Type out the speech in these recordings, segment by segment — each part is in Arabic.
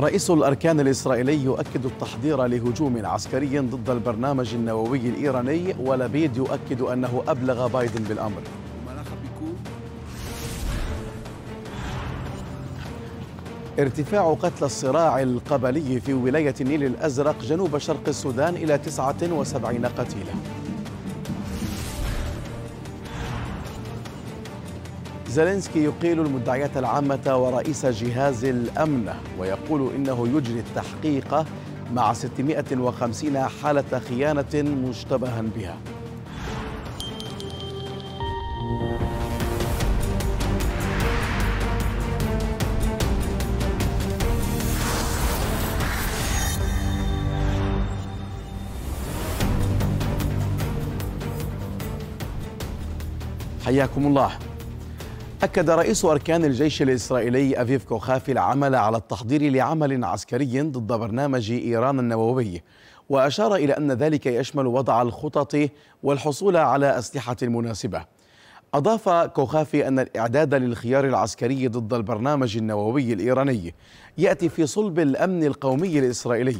رئيس الأركان الإسرائيلي يؤكد التحضير لهجوم عسكري ضد البرنامج النووي الإيراني ولبيد يؤكد أنه أبلغ بايدن بالأمر ارتفاع قتل الصراع القبلي في ولاية النيل الأزرق جنوب شرق السودان إلى 79 قتيلاً زيلينسكي يقيل المدعيات العامة ورئيس جهاز الأمن ويقول إنه يجري التحقيق مع 650 حالة خيانة مشتبها بها حياكم الله أكد رئيس أركان الجيش الإسرائيلي أفيف كوخافي العمل على التحضير لعمل عسكري ضد برنامج إيران النووي وأشار إلى أن ذلك يشمل وضع الخطط والحصول على أسلحة مناسبة أضاف كوخافي أن الإعداد للخيار العسكري ضد البرنامج النووي الإيراني يأتي في صلب الأمن القومي الإسرائيلي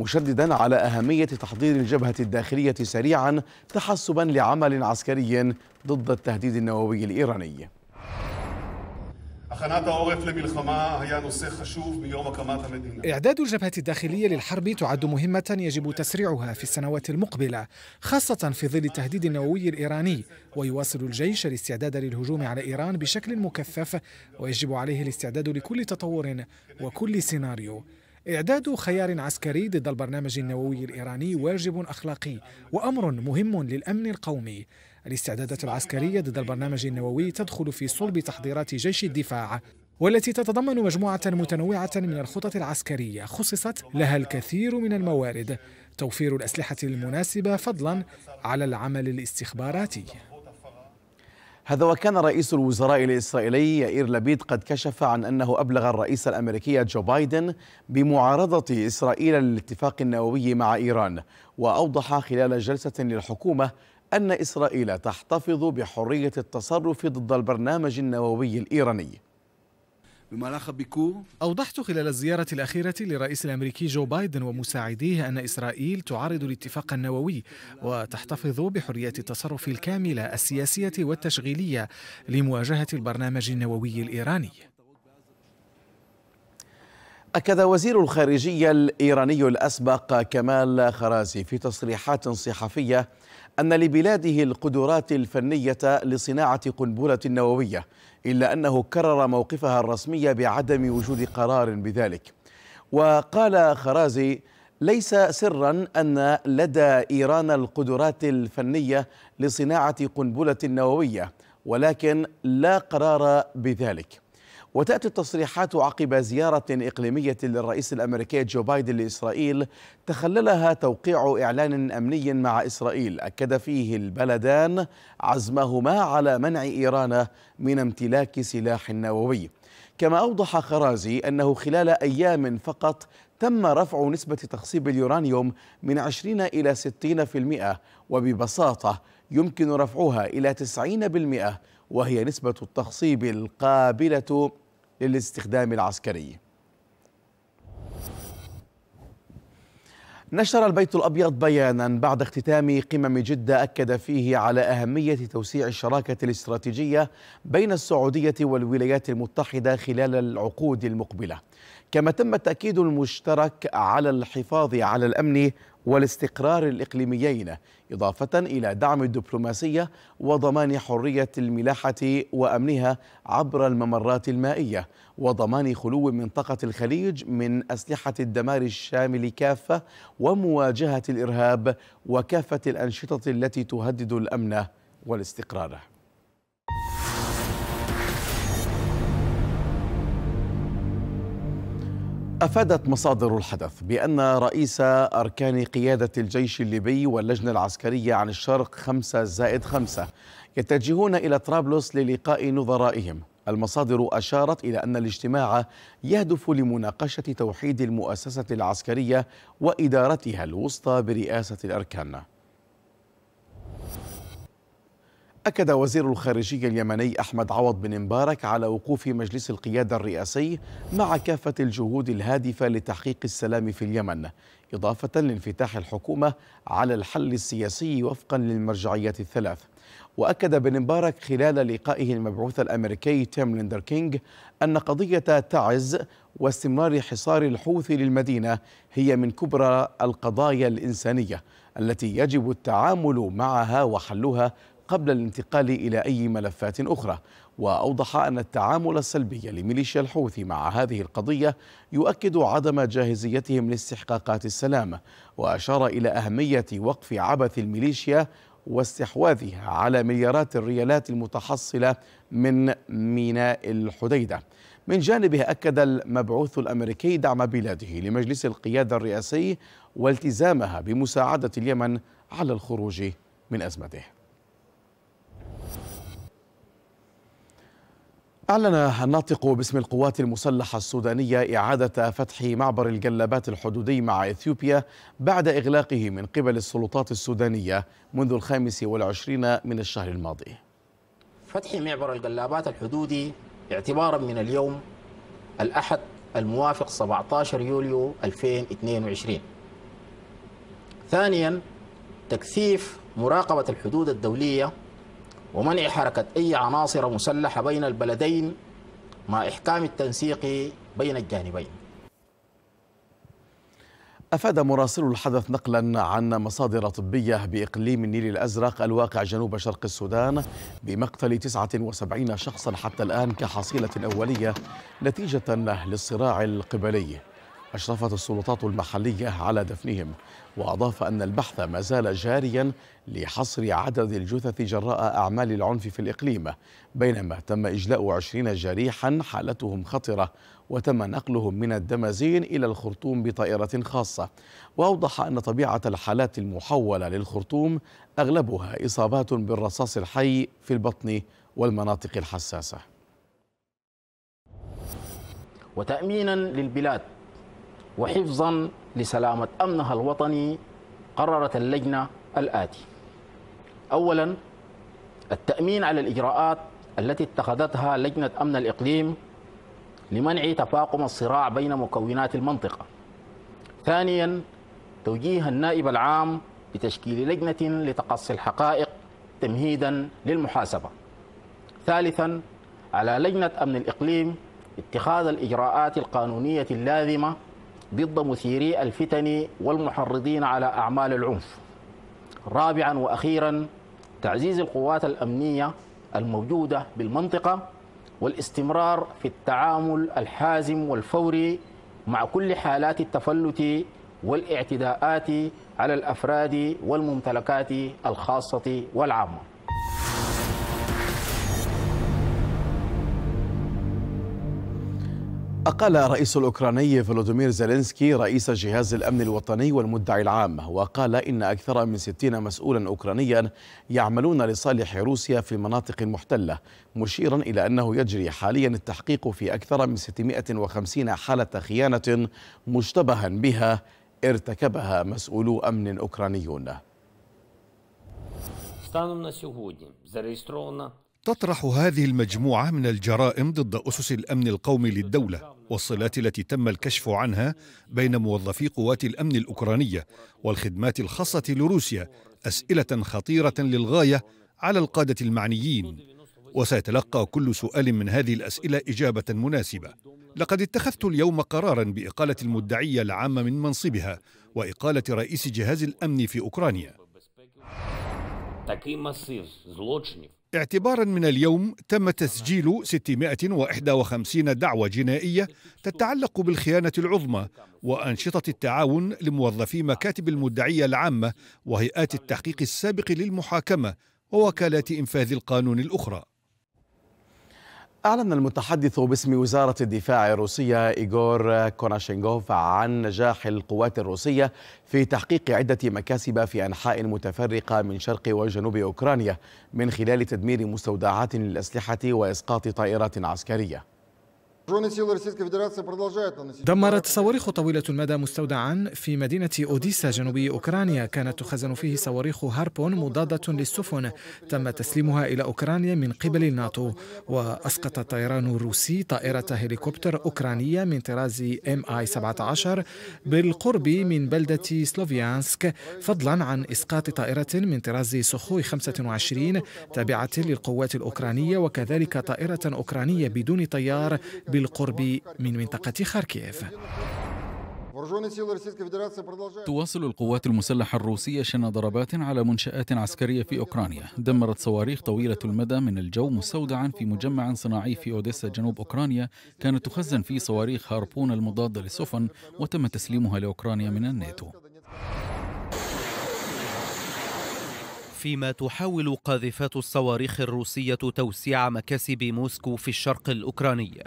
مشددا على أهمية تحضير الجبهة الداخلية سريعا تحسبا لعمل عسكري ضد التهديد النووي الإيراني إعداد الجبهة الداخلية للحرب تعد مهمة يجب تسريعها في السنوات المقبلة، خاصة في ظل التهديد النووي الإيراني، ويواصل الجيش الاستعداد للهجوم على إيران بشكل مكثف، ويجب عليه الاستعداد لكل تطور وكل سيناريو. إعداد خيار عسكري ضد البرنامج النووي الإيراني واجب أخلاقي وأمر مهم للأمن القومي. الاستعدادات العسكرية ضد البرنامج النووي تدخل في صلب تحضيرات جيش الدفاع والتي تتضمن مجموعة متنوعة من الخطط العسكرية خصصت لها الكثير من الموارد توفير الأسلحة المناسبة فضلا على العمل الاستخباراتي هذا وكان رئيس الوزراء الإسرائيلي يائير لبيد قد كشف عن أنه أبلغ الرئيس الأمريكي جو بايدن بمعارضة إسرائيل للاتفاق النووي مع إيران وأوضح خلال جلسة للحكومة أن إسرائيل تحتفظ بحرية التصرف ضد البرنامج النووي الإيراني أوضحت خلال الزيارة الأخيرة للرئيس الأمريكي جو بايدن ومساعديه أن إسرائيل تعارض الاتفاق النووي وتحتفظ بحرية التصرف الكاملة السياسية والتشغيلية لمواجهة البرنامج النووي الإيراني أكد وزير الخارجية الإيراني الأسبق كمال خرازي في تصريحات صحفية أن لبلاده القدرات الفنية لصناعة قنبلة نووية إلا أنه كرر موقفها الرسمي بعدم وجود قرار بذلك وقال خرازي ليس سرا أن لدى إيران القدرات الفنية لصناعة قنبلة نووية ولكن لا قرار بذلك وتأتي التصريحات عقب زيارة إقليمية للرئيس الأمريكي جو بايدن لإسرائيل تخللها توقيع إعلان أمني مع إسرائيل أكد فيه البلدان عزمهما على منع إيران من امتلاك سلاح نووي كما أوضح خرازي أنه خلال أيام فقط تم رفع نسبة تخصيب اليورانيوم من 20 إلى 60% وببساطة يمكن رفعها إلى 90% وهي نسبة التخصيب القابلة للاستخدام العسكري نشر البيت الأبيض بيانا بعد اختتام قمم جدة أكد فيه على أهمية توسيع الشراكة الاستراتيجية بين السعودية والولايات المتحدة خلال العقود المقبلة كما تم التأكيد المشترك على الحفاظ على الأمن والاستقرار الإقليميين إضافة إلى دعم الدبلوماسية وضمان حرية الملاحة وأمنها عبر الممرات المائية وضمان خلو منطقة الخليج من أسلحة الدمار الشامل كافة ومواجهة الإرهاب وكافة الأنشطة التي تهدد الأمن والاستقرار أفادت مصادر الحدث بأن رئيس أركان قيادة الجيش الليبي واللجنة العسكرية عن الشرق خمسة زائد خمسة يتجهون إلى طرابلس للقاء نظرائهم المصادر أشارت إلى أن الاجتماع يهدف لمناقشة توحيد المؤسسة العسكرية وإدارتها الوسطى برئاسة الأركان أكد وزير الخارجية اليمني أحمد عوض بن مبارك على وقوف مجلس القيادة الرئاسي مع كافة الجهود الهادفة لتحقيق السلام في اليمن إضافة لانفتاح الحكومة على الحل السياسي وفقا للمرجعيات الثلاث وأكد بن مبارك خلال لقائه المبعوث الأمريكي تيم ليندر كينج أن قضية تعز واستمرار حصار الحوثي للمدينة هي من كبرى القضايا الإنسانية التي يجب التعامل معها وحلها قبل الانتقال إلى أي ملفات أخرى وأوضح أن التعامل السلبي لميليشيا الحوثي مع هذه القضية يؤكد عدم جاهزيتهم لاستحقاقات السلام وأشار إلى أهمية وقف عبث الميليشيا واستحواذها على مليارات الريالات المتحصلة من ميناء الحديدة من جانبه أكد المبعوث الأمريكي دعم بلاده لمجلس القيادة الرئاسي والتزامها بمساعدة اليمن على الخروج من أزمته أعلن الناطق باسم القوات المسلحة السودانية إعادة فتح معبر الجلابات الحدودي مع إثيوبيا بعد إغلاقه من قبل السلطات السودانية منذ الخامس والعشرين من الشهر الماضي فتح معبر الجلابات الحدودي اعتبارا من اليوم الأحد الموافق 17 يوليو 2022 ثانيا تكثيف مراقبة الحدود الدولية ومنع حركة أي عناصر مسلحة بين البلدين مع إحكام التنسيق بين الجانبين أفاد مراسل الحدث نقلا عن مصادر طبية بإقليم النيل الأزرق الواقع جنوب شرق السودان بمقتل 79 شخصا حتى الآن كحصيلة أولية نتيجة للصراع القبلي أشرفت السلطات المحلية على دفنهم وأضاف أن البحث ما زال جاريا لحصر عدد الجثث جراء أعمال العنف في الإقليم بينما تم إجلاء عشرين جريحا حالتهم خطرة وتم نقلهم من الدمازين إلى الخرطوم بطائرة خاصة وأوضح أن طبيعة الحالات المحولة للخرطوم أغلبها إصابات بالرصاص الحي في البطن والمناطق الحساسة وتأمينا للبلاد وحفظا لسلامة أمنها الوطني قررت اللجنة الآتي أولا التأمين على الإجراءات التي اتخذتها لجنة أمن الإقليم لمنع تفاقم الصراع بين مكونات المنطقة ثانيا توجيه النائب العام بتشكيل لجنة لتقصي الحقائق تمهيدا للمحاسبة ثالثا على لجنة أمن الإقليم اتخاذ الإجراءات القانونية اللازمة ضد مثيري الفتن والمحرضين على أعمال العنف رابعا وأخيرا تعزيز القوات الأمنية الموجودة بالمنطقة والاستمرار في التعامل الحازم والفوري مع كل حالات التفلت والاعتداءات على الافراد والممتلكات الخاصه والعامه أقال الرئيس الأوكراني فلوديمير زيلينسكي رئيس جهاز الأمن الوطني والمدعي العام وقال إن أكثر من 60 مسؤولا أوكرانيا يعملون لصالح روسيا في المناطق المحتلة مشيرا إلى أنه يجري حاليا التحقيق في أكثر من 650 حالة خيانة مشتبها بها ارتكبها مسؤولو أمن أوكرانيون تطرح هذه المجموعة من الجرائم ضد أسس الأمن القومي للدولة والصلات التي تم الكشف عنها بين موظفي قوات الأمن الأوكرانية والخدمات الخاصة لروسيا أسئلة خطيرة للغاية على القادة المعنيين وسيتلقى كل سؤال من هذه الأسئلة إجابة مناسبة لقد اتخذت اليوم قرارا بإقالة المدعية العامة من منصبها وإقالة رئيس جهاز الأمن في أوكرانيا اعتبارا من اليوم تم تسجيل 651 دعوة جنائية تتعلق بالخيانة العظمى وأنشطة التعاون لموظفي مكاتب المدعية العامة وهيئات التحقيق السابق للمحاكمة ووكالات إنفاذ القانون الأخرى أعلن المتحدث باسم وزارة الدفاع الروسية إيغور كوناشينغوف عن نجاح القوات الروسية في تحقيق عدة مكاسب في أنحاء متفرقة من شرق وجنوب أوكرانيا من خلال تدمير مستودعات للأسلحة وإسقاط طائرات عسكرية دمر الصواريخ طويلة المدى مستودعا في مدينة أوديسا جنوبي أوكرانيا كانت تخزن فيه صواريخ هاربون مضادة للسفن تم تسليمها إلى أوكرانيا من قبل الناتو وأسقط الطيران الروسي طائرة هليكوبتر أوكرانية من طراز ام اي 17 بالقرب من بلدة سلوفيانسك فضلا عن إسقاط طائرة من طراز سخوي 25 تابعة للقوات الأوكرانية وكذلك طائرة أوكرانية بدون طيار بال بالقرب من منطقة خاركيف تواصل القوات المسلحة الروسية شن ضربات على منشآت عسكرية في أوكرانيا دمرت صواريخ طويلة المدى من الجو مستودعا في مجمع صناعي في أوديسا جنوب أوكرانيا كانت تخزن فيه صواريخ هاربون المضادة للسفن وتم تسليمها لأوكرانيا من الناتو فيما تحاول قاذفات الصواريخ الروسية توسيع مكاسب موسكو في الشرق الأوكراني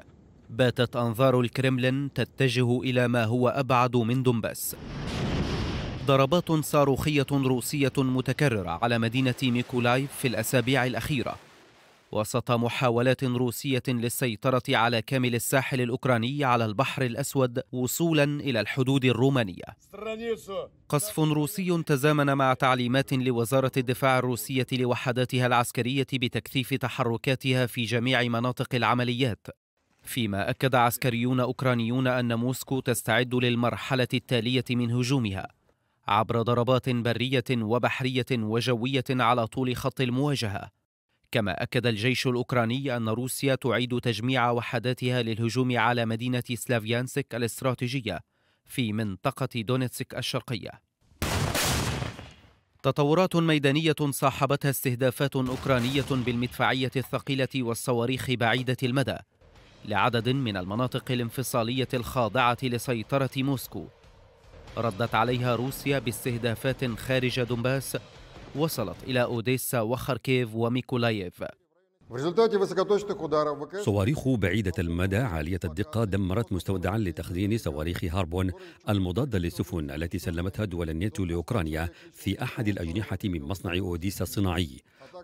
باتت أنظار الكرملين تتجه إلى ما هو أبعد من دنباس ضربات صاروخية روسية متكررة على مدينة ميكولايف في الأسابيع الأخيرة وسط محاولات روسية للسيطرة على كامل الساحل الأوكراني على البحر الأسود وصولا إلى الحدود الرومانية قصف روسي تزامن مع تعليمات لوزارة الدفاع الروسية لوحداتها العسكرية بتكثيف تحركاتها في جميع مناطق العمليات فيما أكد عسكريون أوكرانيون أن موسكو تستعد للمرحلة التالية من هجومها عبر ضربات برية وبحرية وجوية على طول خط المواجهة كما أكد الجيش الأوكراني أن روسيا تعيد تجميع وحداتها للهجوم على مدينة سلافيانسك الاستراتيجية في منطقة دونيتسك الشرقية تطورات ميدانية صاحبتها استهدافات أوكرانية بالمدفعية الثقيلة والصواريخ بعيدة المدى لعدد من المناطق الانفصالية الخاضعة لسيطرة موسكو ردت عليها روسيا باستهدافات خارج دنباس وصلت إلى أوديسا وخاركيف وميكولايف صواريخ بعيدة المدى عالية الدقة دمرت مستودعا لتخزين صواريخ هاربون المضادة للسفن التي سلمتها دول الناتو لأوكرانيا في أحد الأجنحة من مصنع أوديسا الصناعي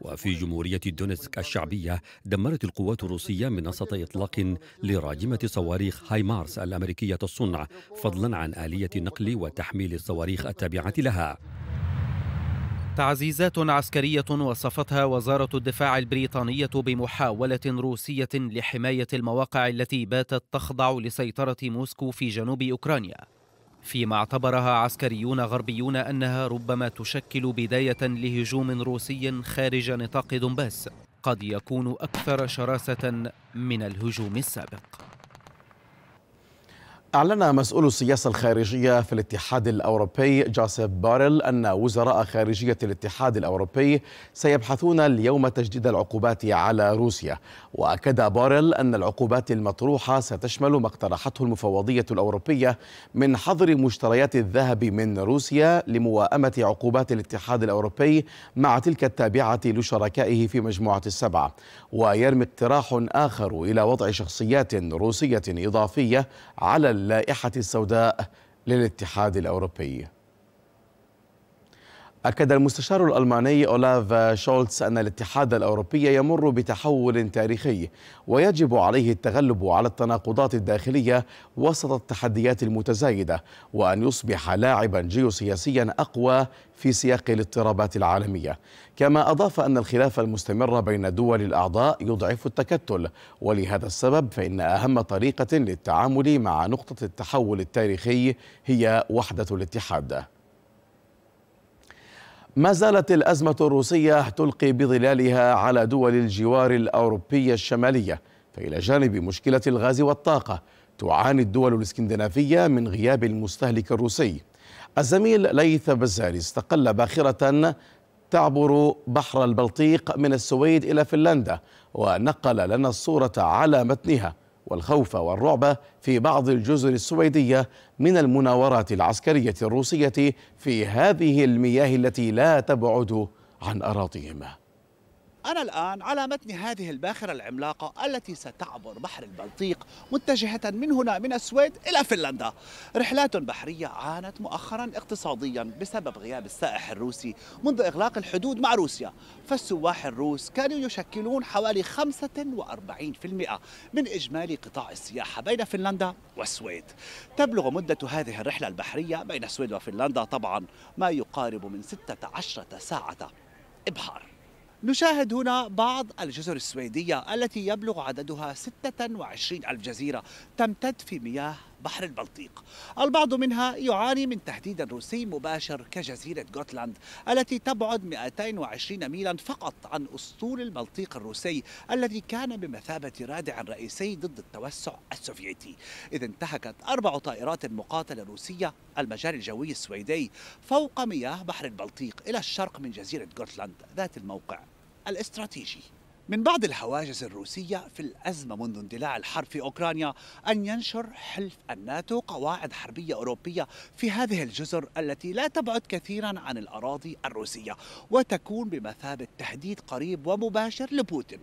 وفي جمهورية دونتسك الشعبية دمرت القوات الروسية منصة إطلاق لراجمة صواريخ هاي مارس الأمريكية الصنع فضلا عن آلية نقل وتحميل الصواريخ التابعة لها تعزيزات عسكرية وصفتها وزارة الدفاع البريطانية بمحاولة روسية لحماية المواقع التي باتت تخضع لسيطرة موسكو في جنوب أوكرانيا فيما اعتبرها عسكريون غربيون أنها ربما تشكل بداية لهجوم روسي خارج نطاق دنباس قد يكون أكثر شراسة من الهجوم السابق أعلن مسؤول السياسة الخارجية في الاتحاد الأوروبي جوزيف بارل أن وزراء خارجية الاتحاد الأوروبي سيبحثون اليوم تجديد العقوبات على روسيا وأكد بارل أن العقوبات المطروحة ستشمل ما اقترحته المفوضية الأوروبية من حظر مشتريات الذهب من روسيا لموائمة عقوبات الاتحاد الأوروبي مع تلك التابعة لشركائه في مجموعة السبعة ويرمي اقتراح آخر إلى وضع شخصيات روسية إضافية على اللائحة السوداء للاتحاد الأوروبي أكد المستشار الألماني أولاف شولتز أن الاتحاد الأوروبي يمر بتحول تاريخي ويجب عليه التغلب على التناقضات الداخلية وسط التحديات المتزايدة وأن يصبح لاعبا جيوسياسيا أقوى في سياق الاضطرابات العالمية كما أضاف أن الخلاف المستمر بين دول الأعضاء يضعف التكتل ولهذا السبب فإن أهم طريقة للتعامل مع نقطة التحول التاريخي هي وحدة الاتحاد ما زالت الأزمة الروسية تلقي بظلالها على دول الجوار الأوروبية الشمالية فإلى جانب مشكلة الغاز والطاقة تعاني الدول الاسكندنافية من غياب المستهلك الروسي الزميل ليث بزاري استقل باخرة تعبر بحر البلطيق من السويد إلى فنلندا ونقل لنا الصورة على متنها والخوف والرعب في بعض الجزر السويدية من المناورات العسكرية الروسية في هذه المياه التي لا تبعد عن أراضيهم أنا الآن على متن هذه الباخرة العملاقة التي ستعبر بحر البلطيق متجهة من هنا من السويد إلى فنلندا رحلات بحرية عانت مؤخرا اقتصاديا بسبب غياب السائح الروسي منذ إغلاق الحدود مع روسيا فالسواح الروس كانوا يشكلون حوالي 45% من إجمالي قطاع السياحة بين فنلندا والسويد تبلغ مدة هذه الرحلة البحرية بين السويد وفنلندا طبعا ما يقارب من 16 ساعة إبحار نشاهد هنا بعض الجزر السويدية التي يبلغ عددها 26 ألف جزيرة تمتد في مياه بحر البلطيق البعض منها يعاني من تهديد روسي مباشر كجزيرة جوتلاند التي تبعد 220 ميلا فقط عن أسطول البلطيق الروسي الذي كان بمثابة رادع رئيسي ضد التوسع السوفيتي إذ انتهكت أربع طائرات مقاتلة روسية المجال الجوي السويدي فوق مياه بحر البلطيق إلى الشرق من جزيرة جوتلاند ذات الموقع الاستراتيجي من بعض الحواجز الروسية في الأزمة منذ اندلاع الحرب في أوكرانيا أن ينشر حلف الناتو قواعد حربية أوروبية في هذه الجزر التي لا تبعد كثيرا عن الأراضي الروسية وتكون بمثابة تهديد قريب ومباشر لبوتين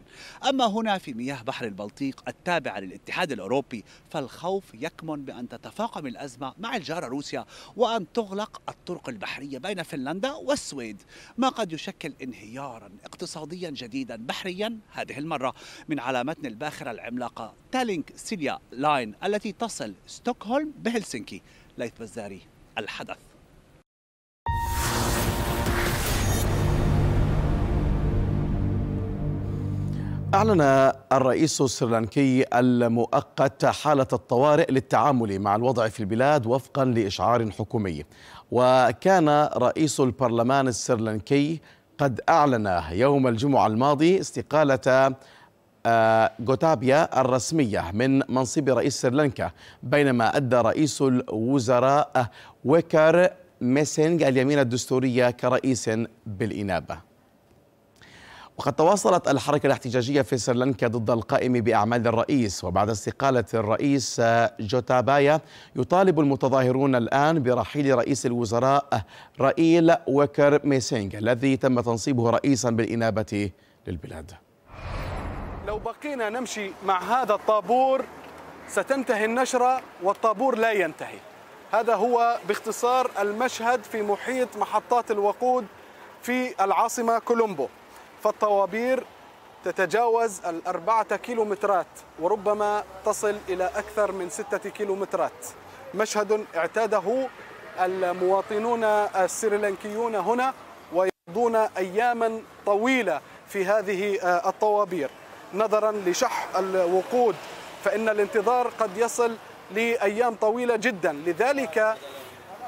أما هنا في مياه بحر البلطيق التابعة للاتحاد الأوروبي فالخوف يكمن بأن تتفاقم الأزمة مع الجارة روسيا وأن تغلق الطرق البحرية بين فنلندا والسويد ما قد يشكل انهيارا اقتصاديا جديدا بحريا هذه المرة من على متن الباخرة العملاقة تالينك سيليا لاين التي تصل ستوكهولم بهلسنكي ليث بزاري الحدث أعلن الرئيس السريلانكي المؤقت حالة الطوارئ للتعامل مع الوضع في البلاد وفقا لإشعار حكومي وكان رئيس البرلمان السريلانكي قد أعلن يوم الجمعة الماضي استقالة آه، غوتابيا الرسمية من منصب رئيس سريلانكا بينما أدى رئيس الوزراء ويكر ميسينغ اليمين الدستورية كرئيس بالإنابة وقد تواصلت الحركة الاحتجاجية في سريلانكا ضد القائم بأعمال الرئيس وبعد استقالة الرئيس جوتابايا يطالب المتظاهرون الآن برحيل رئيس الوزراء رائيل وكر ميسينغ الذي تم تنصيبه رئيسا بالإنابة للبلاد لو بقينا نمشي مع هذا الطابور ستنتهي النشرة والطابور لا ينتهي هذا هو باختصار المشهد في محيط محطات الوقود في العاصمة كولومبو فالطوابير تتجاوز الأربعة كيلومترات وربما تصل إلى أكثر من ستة كيلومترات مشهد اعتاده المواطنون السريلانكيون هنا ويقضون أياما طويلة في هذه آه، الطوابير نظرا لشح الوقود فإن الانتظار قد يصل لأيام طويلة جدا لذلك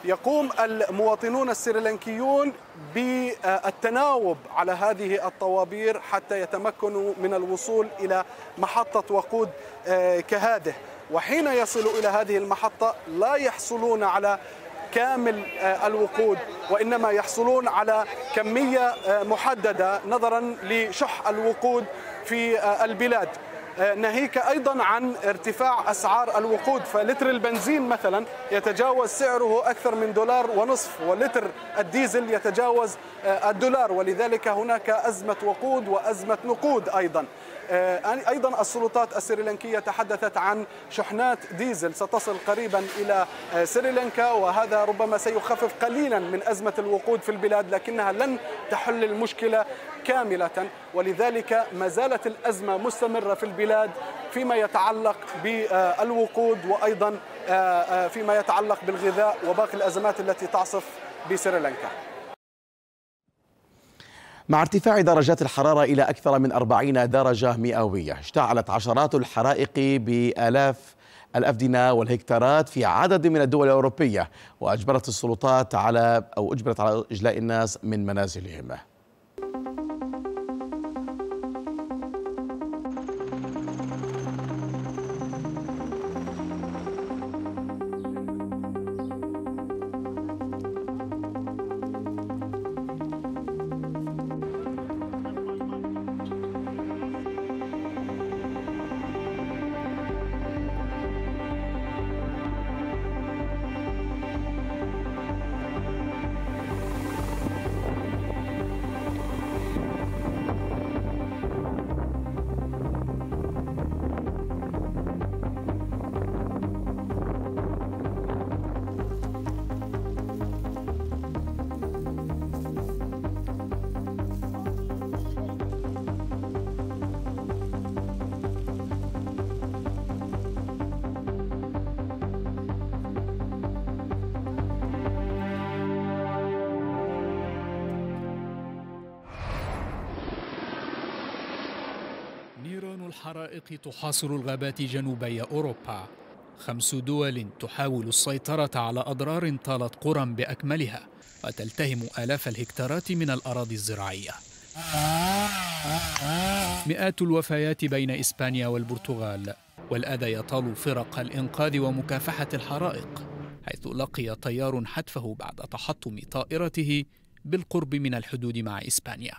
يقوم المواطنون السريلانكيون بالتناوب على هذه الطوابير حتى يتمكنوا من الوصول إلى محطة وقود آه، كهذه وحين يصلوا إلى هذه المحطة لا يحصلون على كامل آه، الوقود وإنما يحصلون على كمية آه، محددة نظرا لشح الوقود في البلاد ناهيك أيضا عن ارتفاع أسعار الوقود فلتر البنزين مثلا يتجاوز سعره أكثر من دولار ونصف ولتر الديزل يتجاوز آه، الدولار ولذلك هناك أزمة وقود وأزمة نقود أيضا آه، أيضا السلطات السريلانكية تحدثت عن شحنات ديزل ستصل قريبا إلى آه، سريلانكا وهذا ربما سيخفف قليلا من أزمة الوقود في البلاد لكنها لن تحل المشكلة كاملة ولذلك ما زالت الأزمة مستمرة في البلاد فيما يتعلق بالوقود وأيضا آه، فيما يتعلق بالغذاء وباقي الأزمات التي تعصف بسريلانكا مع ارتفاع درجات الحرارة إلى أكثر من 40 درجة مئوية اشتعلت عشرات الحرائق بآلاف الأفدنة والهكتارات في عدد من الدول الأوروبية وأجبرت السلطات على أو أجبرت على إجلاء الناس من منازلهم تحاصر الغابات جنوبي أوروبا خمس دول تحاول السيطرة على أضرار طالت قرى بأكملها وتلتهم آلاف الهكتارات من الأراضي الزراعية مئات الوفيات بين إسبانيا والبرتغال والأذى يطال فرق الإنقاذ ومكافحة الحرائق حيث لقي طيار حتفه بعد تحطم طائرته بالقرب من الحدود مع إسبانيا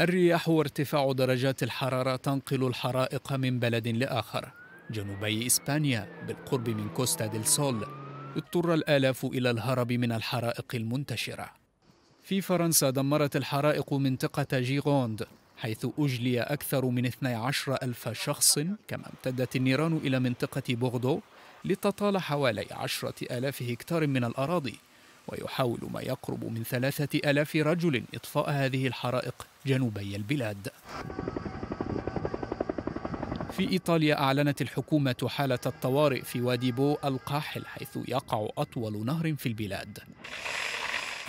الرياح وارتفاع درجات الحرارة تنقل الحرائق من بلد لآخر جنوبي إسبانيا بالقرب من كوستا ديل سول اضطر الآلاف إلى الهرب من الحرائق المنتشرة في فرنسا دمرت الحرائق منطقة جيغوند حيث أجلي أكثر من 12 ألف شخص كما امتدت النيران إلى منطقة بوغدو لتطال حوالي عشرة آلاف هكتار من الأراضي ويحاول ما يقرب من ثلاثة آلاف رجل إطفاء هذه الحرائق جنوبي البلاد في إيطاليا أعلنت الحكومة حالة الطوارئ في وادي بو القاحل حيث يقع أطول نهر في البلاد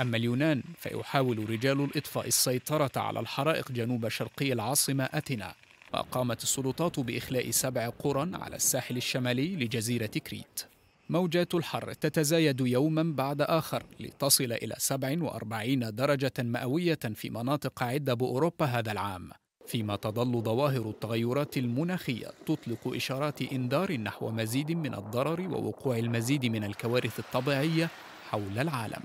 أما اليونان فيحاول رجال الإطفاء السيطرة على الحرائق جنوب شرقي العاصمة أثينا وقامت السلطات بإخلاء سبع قرى على الساحل الشمالي لجزيرة كريت موجات الحر تتزايد يوما بعد آخر لتصل إلى 47 درجة مئوية في مناطق عدة بأوروبا هذا العام فيما تظل ظواهر التغيرات المناخية تطلق إشارات إنذار نحو مزيد من الضرر ووقوع المزيد من الكوارث الطبيعية حول العالم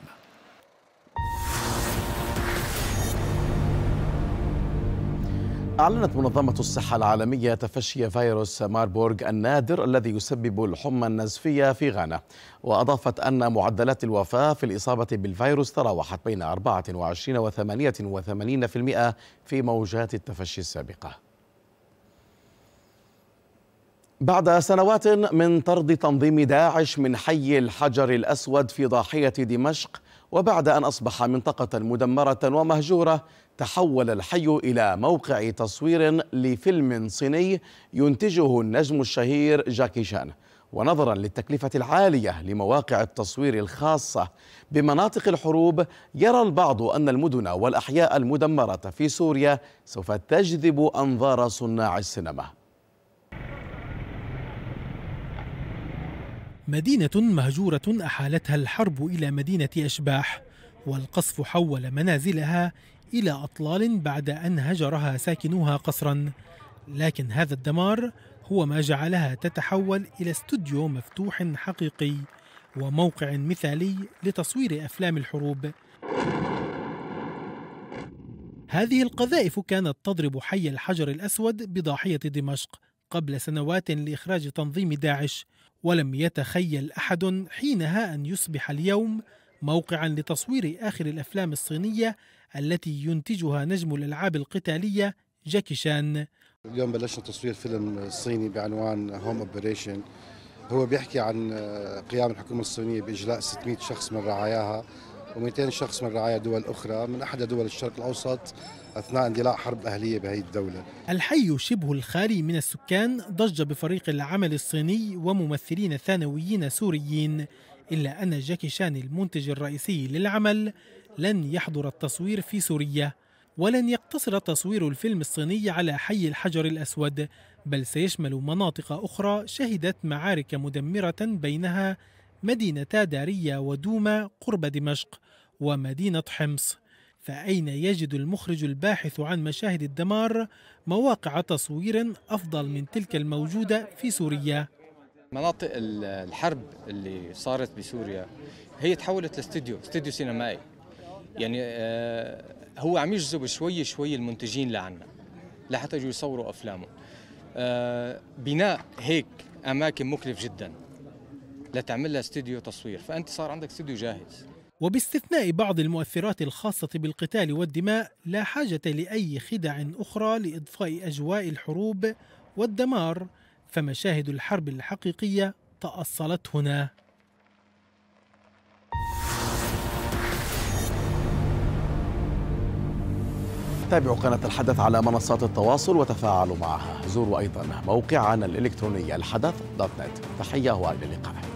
أعلنت منظمة الصحة العالمية تفشي فيروس ماربورغ النادر الذي يسبب الحمى النزفية في غانا وأضافت أن معدلات الوفاة في الإصابة بالفيروس تراوحت بين 24 و 88% في موجات التفشي السابقة بعد سنوات من طرد تنظيم داعش من حي الحجر الأسود في ضاحية دمشق وبعد أن أصبح منطقة مدمرة ومهجورة تحول الحي إلى موقع تصوير لفيلم صيني ينتجه النجم الشهير جاكي شان ونظرا للتكلفة العالية لمواقع التصوير الخاصة بمناطق الحروب يرى البعض أن المدن والأحياء المدمرة في سوريا سوف تجذب أنظار صناع السينما مدينة مهجورة أحالتها الحرب إلى مدينة أشباح والقصف حول منازلها إلى أطلال بعد أن هجرها ساكنوها قصرا لكن هذا الدمار هو ما جعلها تتحول إلى استوديو مفتوح حقيقي وموقع مثالي لتصوير أفلام الحروب هذه القذائف كانت تضرب حي الحجر الأسود بضاحية دمشق قبل سنوات لإخراج تنظيم داعش ولم يتخيل احد حينها ان يصبح اليوم موقعا لتصوير اخر الافلام الصينيه التي ينتجها نجم الالعاب القتاليه جاكي شان اليوم بلشنا تصوير فيلم صيني بعنوان هوم اوبريشن هو بيحكي عن قيام الحكومه الصينيه باجلاء 600 شخص من رعاياها و200 شخص من رعايا دول اخرى من احدى دول الشرق الاوسط أثناء اندلاع حرب أهلية بهي الدولة الحي شبه الخالي من السكان ضج بفريق العمل الصيني وممثلين ثانويين سوريين إلا أن جاكي شان المنتج الرئيسي للعمل لن يحضر التصوير في سوريا ولن يقتصر تصوير الفيلم الصيني على حي الحجر الأسود بل سيشمل مناطق أخرى شهدت معارك مدمرة بينها مدينتا داريا ودوما قرب دمشق ومدينة حمص فأين يجد المخرج الباحث عن مشاهد الدمار مواقع تصوير أفضل من تلك الموجودة في سوريا؟ مناطق الحرب اللي صارت بسوريا هي تحولت لاستديو استديو سينمائي يعني آه، هو عم يجذب شوي شوي المنتجين لعنا لحتى يجوا يصوروا افلامهم آه، بناء هيك اماكن مكلف جدا لتعمل لها استديو تصوير فانت صار عندك استديو جاهز وباستثناء بعض المؤثرات الخاصة بالقتال والدماء لا حاجة لأي خدع أخرى لإضفاء أجواء الحروب والدمار فمشاهد الحرب الحقيقية تأصلت هنا تابعوا قناة الحدث على منصات التواصل وتفاعلوا معها زوروا أيضا موقعنا الإلكتروني الحدث دوت نت تحية وإلى اللقاء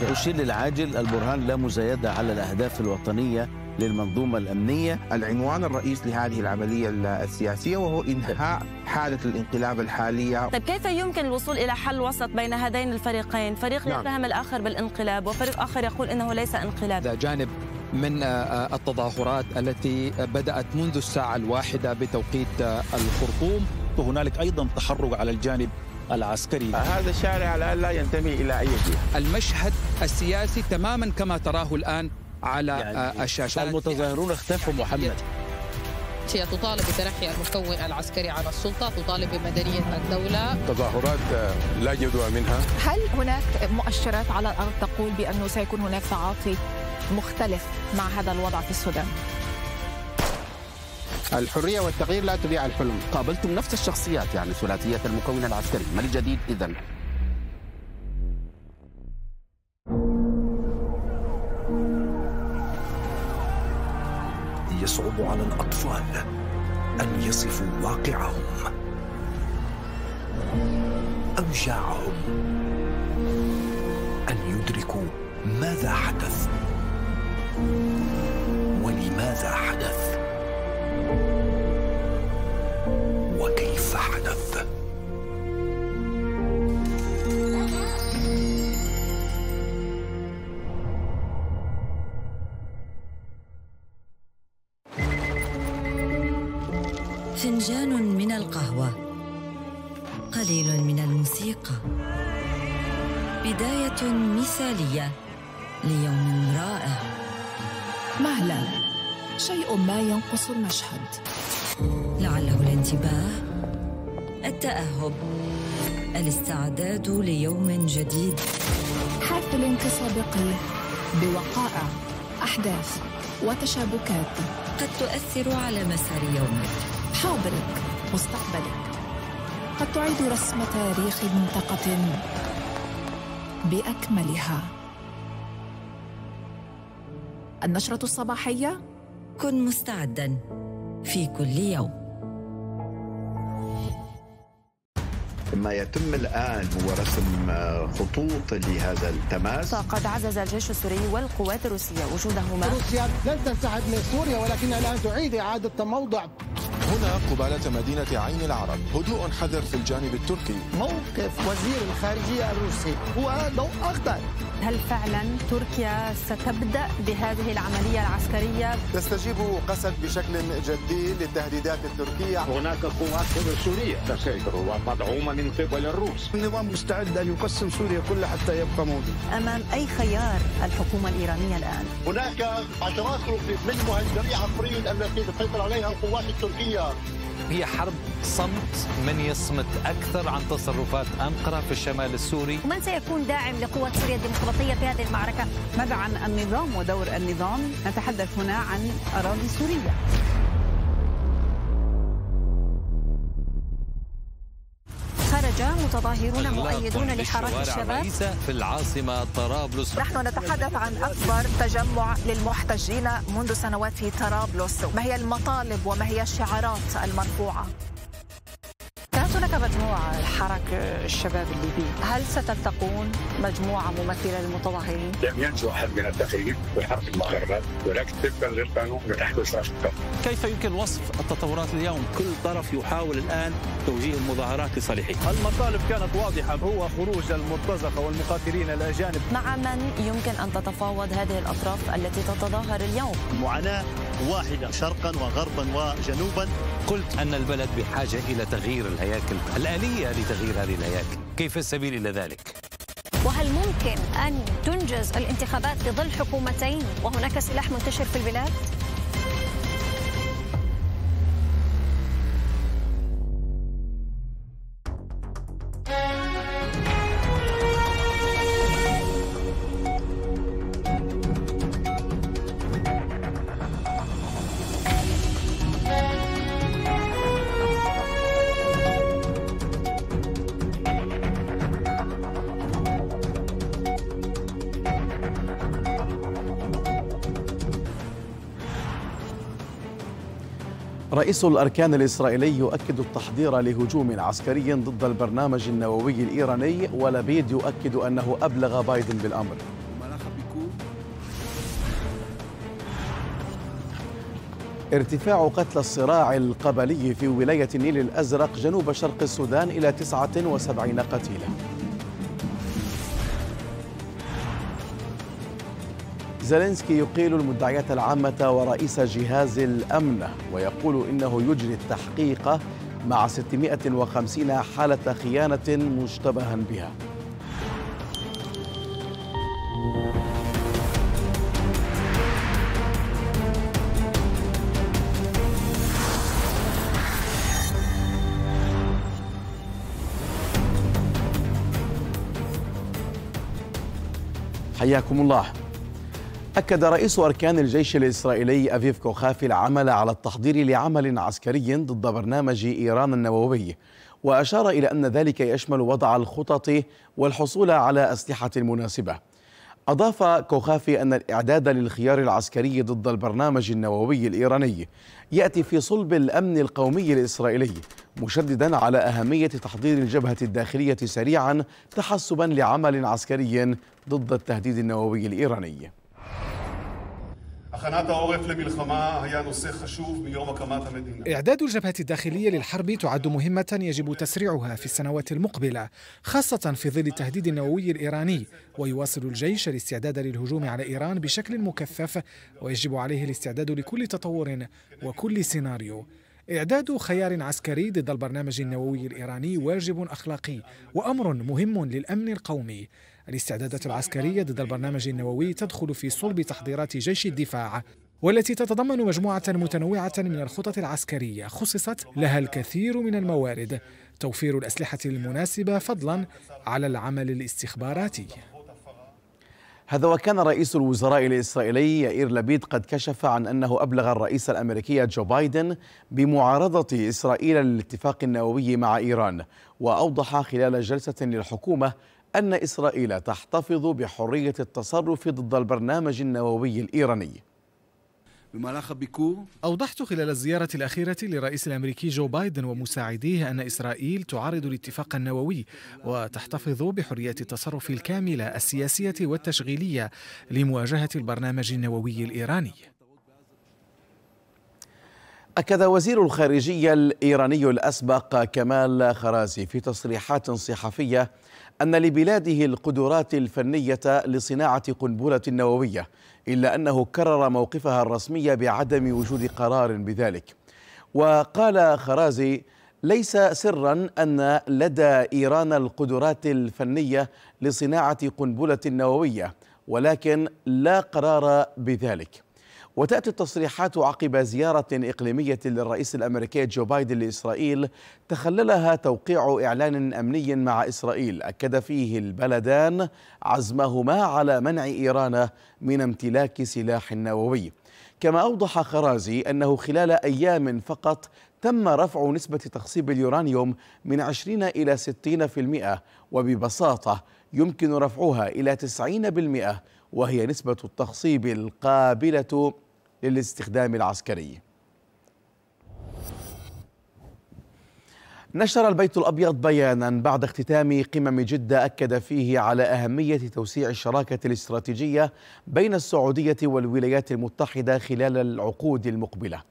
تأشير العاجل البرهان لا مزايدة على الأهداف الوطنية للمنظومة الأمنية العنوان الرئيس لهذه العملية السياسية وهو إنهاء حالة الانقلاب الحالية طيب كيف يمكن الوصول إلى حل وسط بين هذين الفريقين فريق نعم. يتهم الآخر بالانقلاب وفريق آخر يقول إنه ليس انقلاب ده جانب من آه، آه، التظاهرات التي بدأت منذ الساعة الواحدة بتوقيت آه، الخرطوم وهنالك أيضا تحرك على الجانب العسكري هذا الشارع الآن لا ينتمي إلى أي جهة المشهد السياسي تماما كما تراه الآن على يعني آه، الشاشات المتظاهرون اختفوا محمد هي تطالب بترحي المكون العسكري عن السلطة تطالب بمدنية الدولة تظاهرات آه، لا جدوى منها هل هناك مؤشرات على الأرض تقول بأنه سيكون هناك تعاطي مختلف مع هذا الوضع في السودان؟ الحرية والتغيير لا تبيع الحلم قابلتم نفس الشخصيات يعني ثلاثية المكون العسكري ما الجديد إذا؟ يصعب على الأطفال أن يصفوا واقعهم أوجاعهم أن يدركوا ماذا حدث ولماذا حدث وكيف حدث القهوة قليل من الموسيقى بداية مثالية ليوم رائع مهلا شيء ما ينقص المشهد لعله الانتباه التأهب الاستعداد ليوم جديد حافل تسابقي بوقائع أحداث وتشابكات قد تؤثر على مسار يومك حاضرك مستقبلك قد تعيد رسم تاريخ منطقة بأكملها النشرة الصباحية كن مستعدا في كل يوم ما يتم الآن هو رسم خطوط لهذا التماس فقد عزز الجيش السوري والقوات الروسية وجودهما روسيا لن تنسحب من سوريا ولكنها الآن تعيد إعادة موضع هنا قبالة مدينة عين العرب هدوء حذر في الجانب التركي موقف وزير الخارجية الروسي هو ضوء أخضر هل فعلا تركيا ستبدأ بهذه العملية العسكرية؟ تستجيب قسد بشكل جدي للتهديدات التركية هناك قوات سورية تسيطر ومدعومة من قبل الروس النظام مستعد أن يقسم سوريا كلها حتى يبقى موجود أمام أي خيار الحكومة الإيرانية الآن؟ هناك عشرات من مهجري عفريت التي تسيطر عليها القوات التركية هي حرب صمت من يصمت أكثر عن تصرفات أنقرة في الشمال السوري ومن سيكون داعم لقوة سوريا الديمقراطية في هذه المعركة؟ ماذا عن النظام ودور النظام؟ نتحدث هنا عن أراضي سورية الضجة متظاهرون مؤيدون لحراك الشباب في العاصمة طرابلس نحن نتحدث عن أكبر تجمع للمحتجين منذ سنوات في طرابلس ما هي المطالب وما هي الشعارات المرفوعة هناك مجموعة الحركة الشباب الليبي هل ستلتقون مجموعة ممثلة للمتظاهرين؟ لم ينجو أحد من التغيير بحرب المظاهرات ولكن تبقى للقانون بتحدث أشكال كيف يمكن وصف التطورات اليوم؟ كل طرف يحاول الآن توجيه المظاهرات لصالحه المطالب كانت واضحة هو خروج المرتزقة والمقاتلين الأجانب مع من يمكن أن تتفاوض هذه الأطراف التي تتظاهر اليوم؟ معاناة واحدة شرقا وغربا وجنوبا قلت أن البلد بحاجة إلى تغيير الهياكل الآلية لتغيير هذه الهياكل كيف السبيل إلى ذلك؟ وهل ممكن أن تنجز الانتخابات في ظل حكومتين وهناك سلاح منتشر في البلاد؟ رئيس الأركان الإسرائيلي يؤكد التحضير لهجوم عسكري ضد البرنامج النووي الإيراني ولبيد يؤكد أنه أبلغ بايدن بالأمر ارتفاع قتل الصراع القبلي في ولاية النيل الأزرق جنوب شرق السودان إلى 79 قتيلاً زيلينسكي يقيل المدعيات العامة ورئيس جهاز الأمن ويقول إنه يجري التحقيق مع 650 حالة خيانة مشتبها بها حياكم الله أكد رئيس أركان الجيش الإسرائيلي أفيف كوخافي العمل على التحضير لعمل عسكري ضد برنامج إيران النووي وأشار إلى أن ذلك يشمل وضع الخطط والحصول على أسلحة مناسبة أضاف كوخافي أن الإعداد للخيار العسكري ضد البرنامج النووي الإيراني يأتي في صلب الأمن القومي الإسرائيلي مشددا على أهمية تحضير الجبهة الداخلية سريعا تحسبا لعمل عسكري ضد التهديد النووي الإيراني إعداد الجبهة الداخلية للحرب تعد مهمة يجب تسريعها في السنوات المقبلة، خاصة في ظل التهديد النووي الإيراني، ويواصل الجيش الاستعداد للهجوم على إيران بشكل مكثف، ويجب عليه الاستعداد لكل تطور وكل سيناريو. إعداد خيار عسكري ضد البرنامج النووي الإيراني واجب أخلاقي وأمر مهم للأمن القومي الاستعدادات العسكرية ضد البرنامج النووي تدخل في صلب تحضيرات جيش الدفاع والتي تتضمن مجموعة متنوعة من الخطط العسكرية خصصت لها الكثير من الموارد توفير الأسلحة المناسبة فضلا على العمل الاستخباراتي هذا وكان رئيس الوزراء الإسرائيلي يائير لبيد قد كشف عن أنه أبلغ الرئيس الأمريكي جو بايدن بمعارضة إسرائيل للاتفاق النووي مع إيران وأوضح خلال جلسة للحكومة أن إسرائيل تحتفظ بحرية التصرف ضد البرنامج النووي الإيراني أوضحت خلال الزيارة الأخيرة للرئيس الأمريكي جو بايدن ومساعديه أن إسرائيل تعارض الاتفاق النووي وتحتفظ بحرية التصرف الكاملة السياسية والتشغيلية لمواجهة البرنامج النووي الإيراني أكد وزير الخارجية الإيراني الأسبق كمال خرازي في تصريحات صحفية أن لبلاده القدرات الفنية لصناعة قنبلة نووية إلا أنه كرر موقفها الرسمي بعدم وجود قرار بذلك وقال خرازي ليس سرا أن لدى إيران القدرات الفنية لصناعة قنبلة نووية ولكن لا قرار بذلك وتأتي التصريحات عقب زيارة إقليمية للرئيس الأمريكي جو بايدن لإسرائيل تخللها توقيع إعلان أمني مع إسرائيل أكد فيه البلدان عزمهما على منع إيران من امتلاك سلاح نووي كما أوضح خرازي أنه خلال أيام فقط تم رفع نسبة تخصيب اليورانيوم من 20 إلى 60% وببساطة يمكن رفعها إلى 90% وهي نسبة التخصيب القابلة للاستخدام العسكري نشر البيت الابيض بيانا بعد اختتام قمم جده اكد فيه على اهميه توسيع الشراكه الاستراتيجيه بين السعوديه والولايات المتحده خلال العقود المقبله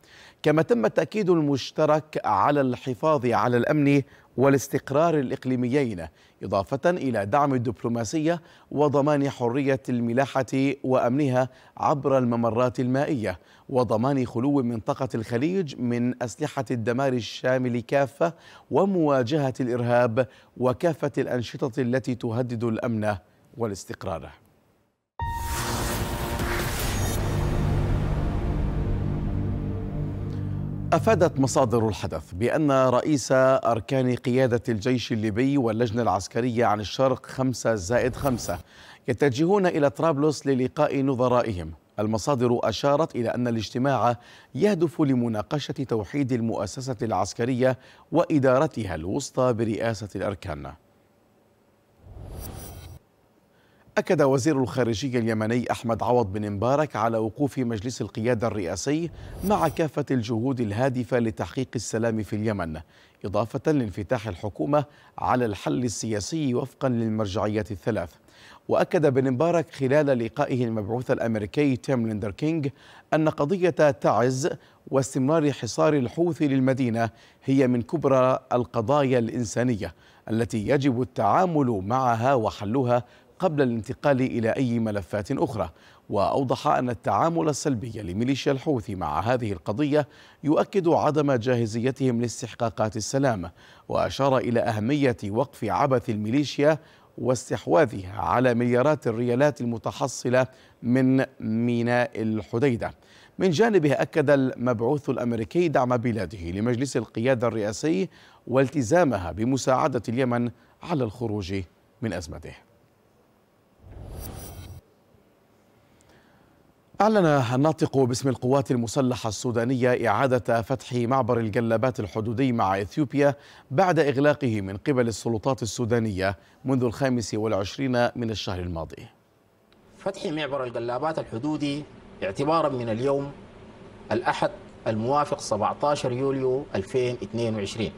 كما تم التاكيد المشترك على الحفاظ على الامن والاستقرار الإقليميين إضافة إلى دعم الدبلوماسية وضمان حرية الملاحة وأمنها عبر الممرات المائية وضمان خلو منطقة الخليج من أسلحة الدمار الشامل كافة ومواجهة الإرهاب وكافة الأنشطة التي تهدد الأمن والاستقرار أفادت مصادر الحدث بأن رئيس أركان قيادة الجيش الليبي واللجنة العسكرية عن الشرق خمسة زائد خمسة يتجهون إلى طرابلس للقاء نظرائهم المصادر أشارت إلى أن الاجتماع يهدف لمناقشة توحيد المؤسسة العسكرية وإدارتها الوسطى برئاسة الأركان أكد وزير الخارجية اليمني أحمد عوض بن مبارك على وقوف مجلس القيادة الرئاسي مع كافة الجهود الهادفة لتحقيق السلام في اليمن إضافة لانفتاح الحكومة على الحل السياسي وفقا للمرجعيات الثلاث وأكد بن مبارك خلال لقائه المبعوث الأمريكي تيم ليندر كينج أن قضية تعز واستمرار حصار الحوثي للمدينة هي من كبرى القضايا الإنسانية التي يجب التعامل معها وحلها قبل الانتقال إلى أي ملفات أخرى وأوضح أن التعامل السلبي لميليشيا الحوثي مع هذه القضية يؤكد عدم جاهزيتهم لاستحقاقات السلام وأشار إلى أهمية وقف عبث الميليشيا واستحواذها على مليارات الريالات المتحصلة من ميناء الحديدة من جانبه أكد المبعوث الأمريكي دعم بلاده لمجلس القيادة الرئاسي والتزامها بمساعدة اليمن على الخروج من أزمته أعلن الناطق باسم القوات المسلحة السودانية إعادة فتح معبر الجلابات الحدودي مع إثيوبيا بعد إغلاقه من قبل السلطات السودانية منذ الخامس والعشرين من الشهر الماضي فتح معبر الجلابات الحدودي اعتبارا من اليوم الأحد الموافق 17 يوليو 2022